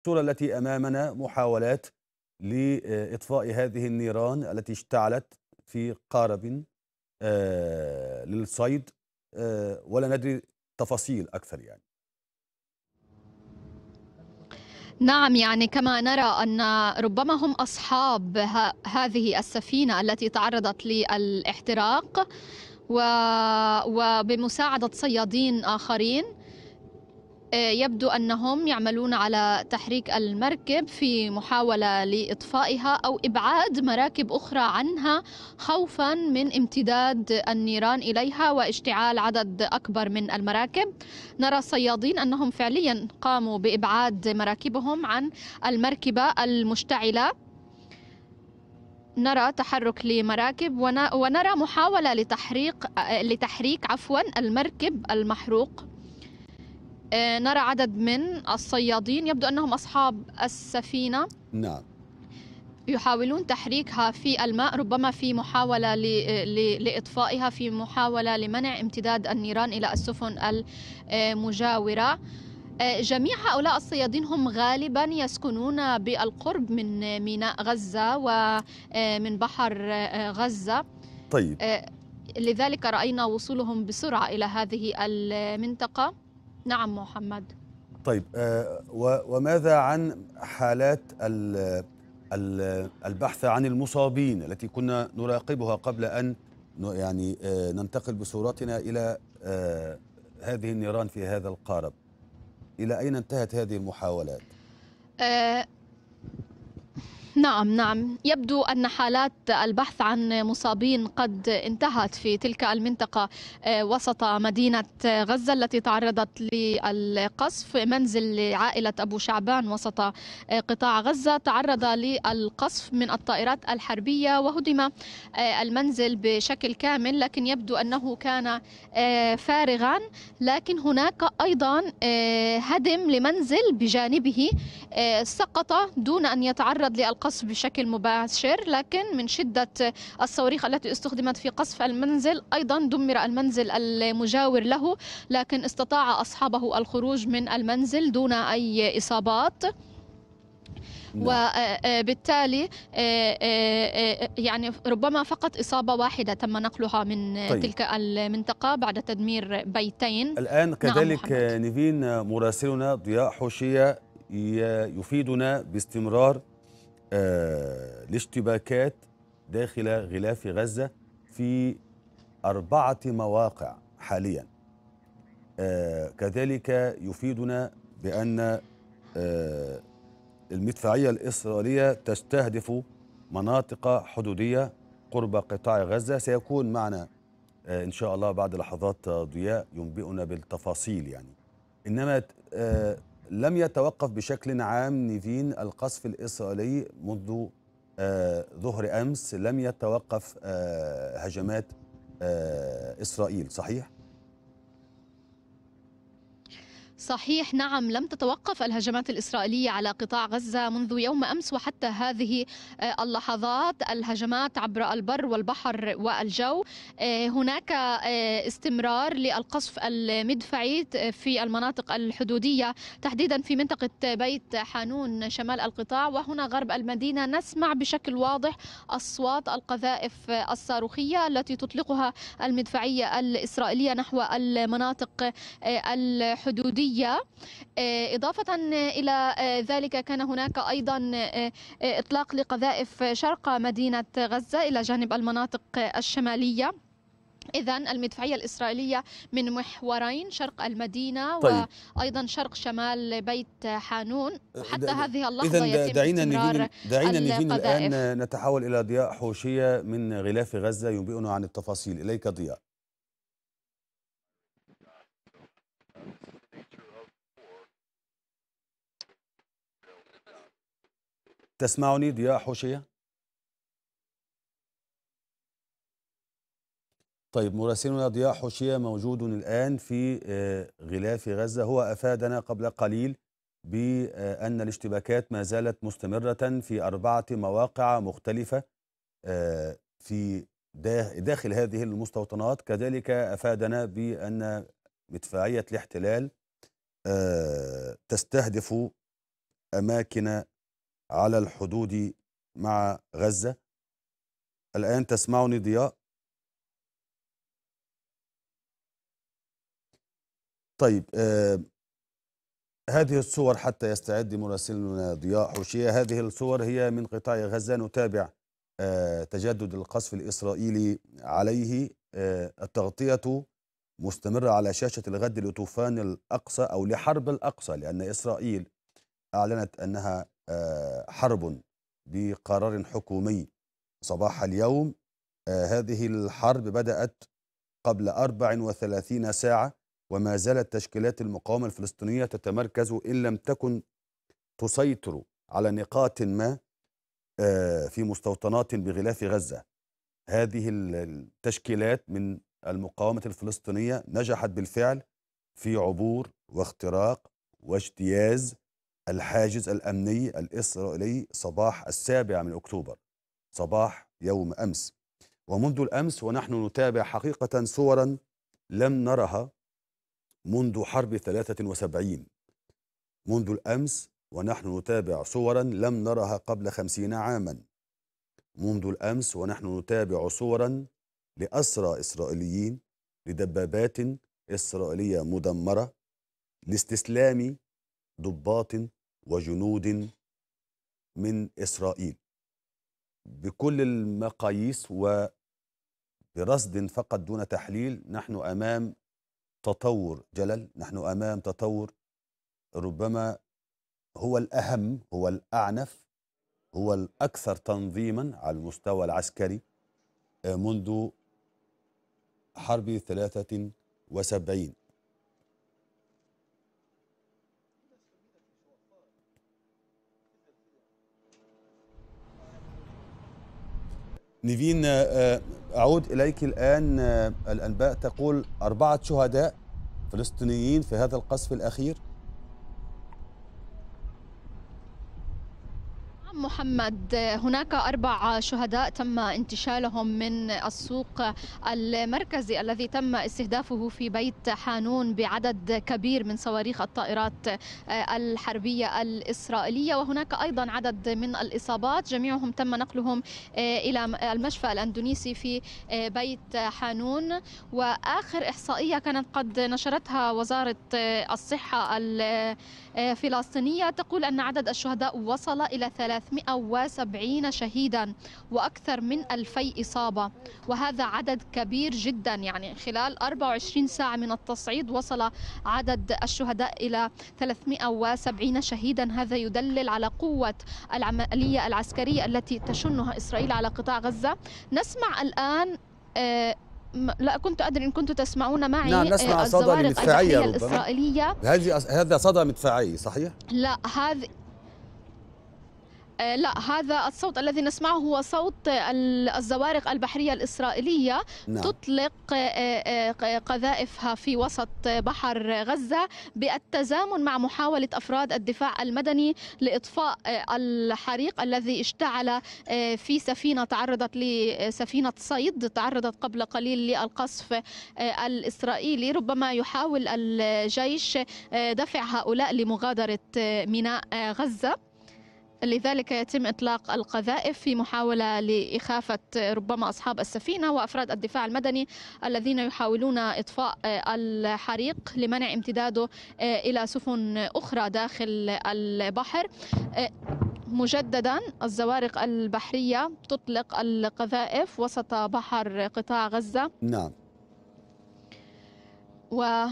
الصورة التي أمامنا محاولات لإطفاء هذه النيران التي اشتعلت في قارب آه، للصيد آه، ولا ندري تفاصيل أكثر يعني نعم يعني كما نرى أن ربما هم أصحاب هذه السفينة التي تعرضت للاحتراق وبمساعدة صيادين آخرين يبدو أنهم يعملون على تحريك المركب في محاولة لإطفائها أو إبعاد مراكب أخرى عنها خوفا من امتداد النيران إليها واشتعال عدد أكبر من المراكب نرى الصيادين أنهم فعليا قاموا بإبعاد مراكبهم عن المركبة المشتعلة نرى تحرك لمراكب ونرى محاولة لتحريق لتحريك عفوا المركب المحروق آه، نرى عدد من الصيادين يبدو أنهم أصحاب السفينة نعم يحاولون تحريكها في الماء ربما في محاولة لإطفائها في محاولة لمنع امتداد النيران إلى السفن المجاورة آه، جميع هؤلاء الصيادين هم غالبا يسكنون بالقرب من ميناء غزة ومن آه، بحر غزة طيب لذلك رأينا وصولهم بسرعة إلى هذه المنطقة نعم محمد طيب آه، وماذا عن حالات البحث عن المصابين التي كنا نراقبها قبل ان يعني آه، ننتقل بصورتنا الى آه، هذه النيران في هذا القارب الى اين انتهت هذه المحاولات؟ نعم نعم يبدو أن حالات البحث عن مصابين قد انتهت في تلك المنطقة آه، وسط مدينة غزة التي تعرضت للقصف منزل عائلة أبو شعبان وسط آه، قطاع غزة تعرض للقصف من الطائرات الحربية وهدم آه، المنزل بشكل كامل لكن يبدو أنه كان فارغا لكن هناك أيضا هدم لمنزل بجانبه سقط دون أن يتعرض للقصف القصف بشكل مباشر لكن من شدة الصواريخ التي استخدمت في قصف المنزل أيضا دمر المنزل المجاور له لكن استطاع أصحابه الخروج من المنزل دون أي إصابات نعم. وبالتالي آه، آه، آه، يعني ربما فقط إصابة واحدة تم نقلها من طيب. تلك المنطقة بعد تدمير بيتين الآن نعم، كذلك نعم نيفين مراسلنا ضياء حوشية يفيدنا باستمرار آه، الاشتباكات داخل غلاف غزة في أربعة مواقع حاليا آه، كذلك يفيدنا بأن آه، المدفعية الإسرائيلية تستهدف مناطق حدودية قرب قطاع غزة سيكون معنا إن شاء الله بعد لحظات ضياء ينبئنا بالتفاصيل يعني إنما لم يتوقف بشكل عام نيفين القصف الإسرائيلي منذ آه ظهر أمس لم يتوقف آه هجمات آه إسرائيل صحيح؟ صحيح نعم لم تتوقف الهجمات الإسرائيلية على قطاع غزة منذ يوم أمس وحتى هذه آه، اللحظات الهجمات عبر البر والبحر والجو آه، هناك آه، استمرار للقصف المدفعي في المناطق الحدودية تحديدا في منطقة بيت حانون شمال القطاع وهنا غرب المدينة نسمع بشكل واضح أصوات القذائف الصاروخية التي تطلقها المدفعية الإسرائيلية نحو المناطق الحدودية الدولية آه، إضافة آه، إلى آه، ذلك كان هناك أيضا إطلاق لقذائف شرق مدينة غزة إلى جانب المناطق الشمالية إذا المدفعية الإسرائيلية من محورين شرق المدينة طيب. وأيضا شرق شمال بيت حانون حتى هذه اللحظة إذا دعينا نجين دعينا نجين الآن نتحول إلى ضياء حوشية من غلاف غزة ينبئنا عن التفاصيل إليك ضياء تسمعني ضياء حوشية طيب مراسلنا ضياء حوشية موجود الآن في آه، غلاف غزة هو أفادنا قبل قليل بأن الاشتباكات ما زالت مستمرة في أربعة مواقع مختلفة آه، في داخل هذه المستوطنات كذلك أفادنا بأن مدفعية الاحتلال آه، تستهدف أماكن على الحدود مع غزة الآن تسمعني ضياء طيب آه هذه الصور حتى يستعد مراسلنا ضياء حوشية هذه الصور هي من قطاع غزة نتابع آه تجدد القصف الإسرائيلي عليه آه التغطية مستمرة على شاشة الغد لطوفان الأقصى أو لحرب الأقصى لأن إسرائيل أعلنت أنها آه، حرب بقرار حكومي صباح اليوم آه، هذه الحرب بدأت قبل 34 ساعة وما زالت تشكيلات المقاومة الفلسطينية تتمركز إن لم تكن تسيطر على نقاط ما آه، في مستوطنات بغلاف غزة هذه التشكيلات من المقاومة الفلسطينية نجحت بالفعل في عبور واختراق واجتياز الحاجز الأمني الإسرائيلي صباح السابع من أكتوبر صباح يوم أمس ومنذ الأمس ونحن نتابع حقيقة صورا لم نرها منذ حرب 73 منذ الأمس ونحن نتابع صورا لم نرها قبل خمسين عاما منذ الأمس ونحن نتابع صورا لأسرى إسرائيليين لدبابات إسرائيلية مدمرة لاستسلام ضباط وجنود من إسرائيل بكل المقاييس وبرصد فقط دون تحليل نحن أمام تطور جلل نحن أمام تطور ربما هو الأهم هو الأعنف هو الأكثر تنظيما على المستوى العسكري آه، منذ حرب 73 نيفين آه، آه، أعود إليك الآن آه، الأنباء تقول أربعة شهداء فلسطينيين في هذا القصف الأخير محمد هناك أربع شهداء تم انتشالهم من السوق المركزي الذي تم استهدافه في بيت حانون بعدد كبير من صواريخ الطائرات الحربية الإسرائيلية وهناك أيضا عدد من الإصابات جميعهم تم نقلهم إلى المشفى الأندونيسي في بيت حانون وآخر إحصائية كانت قد نشرتها وزارة الصحة الفلسطينية تقول أن عدد الشهداء وصل إلى 300 170 شهيدا وأكثر من 2000 إصابة وهذا عدد كبير جدا يعني خلال 24 ساعة من التصعيد وصل عدد الشهداء إلى 370 شهيدا هذا يدلل على قوة العملية العسكرية التي تشنها إسرائيل على قطاع غزة نسمع الآن آه، لا كنت ادري ان كنتم تسمعون معي نعم نسمع آه، صدى مدفعيه الاسرائيليه هذه هذا صدى مدفعي صحيح؟ لا هذه آه، لا هذا الصوت الذي نسمعه هو صوت الزوارق البحرية الإسرائيلية نعم. تطلق آه، آه، قذائفها في وسط بحر غزة بالتزامن مع محاولة أفراد الدفاع المدني لإطفاء الحريق الذي اشتعل في سفينة تعرضت لسفينة صيد تعرضت قبل قليل للقصف الإسرائيلي ربما يحاول الجيش دفع هؤلاء لمغادرة ميناء غزة لذلك يتم إطلاق القذائف في محاولة لإخافة ربما أصحاب السفينة وأفراد الدفاع المدني الذين يحاولون إطفاء الحريق لمنع امتداده إلى سفن أخرى داخل البحر مجددا الزوارق البحرية تطلق القذائف وسط بحر قطاع غزة نعم و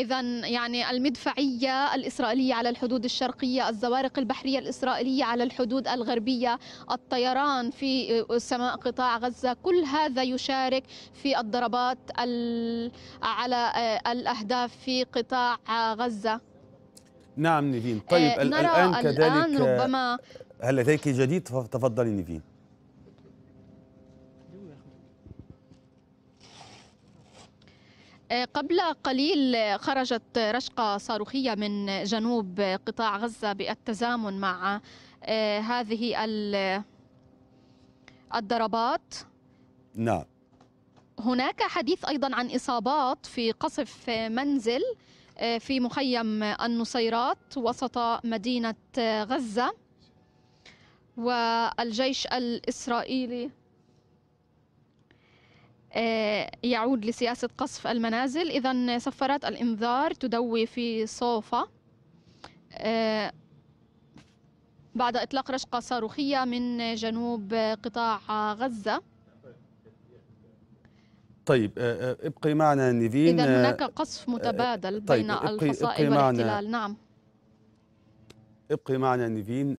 إذا يعني المدفعية الإسرائيلية على الحدود الشرقية الزوارق البحرية الإسرائيلية على الحدود الغربية الطيران في سماء قطاع غزة كل هذا يشارك في الضربات على آه، الأهداف في قطاع غزة نعم نيفين طيب آه، الآن كذلك الآن ربما هل لديك جديد تفضلي نيفين آه، قبل قليل خرجت رشقة صاروخية من جنوب قطاع غزة بالتزامن مع آه، هذه الضربات نعم هناك حديث أيضا عن إصابات في قصف منزل آه، في مخيم النصيرات وسط مدينة غزة والجيش الإسرائيلي آه، يعود لسياسة قصف المنازل إذا صفارات الإنذار تدوي في صوفة آه، بعد إطلاق رشقة صاروخية من جنوب قطاع غزة طيب آه، ابقي معنا نيفين إذا هناك قصف متبادل طيب بين الفصائل والاحتلال نعم ابقي معنا نيفين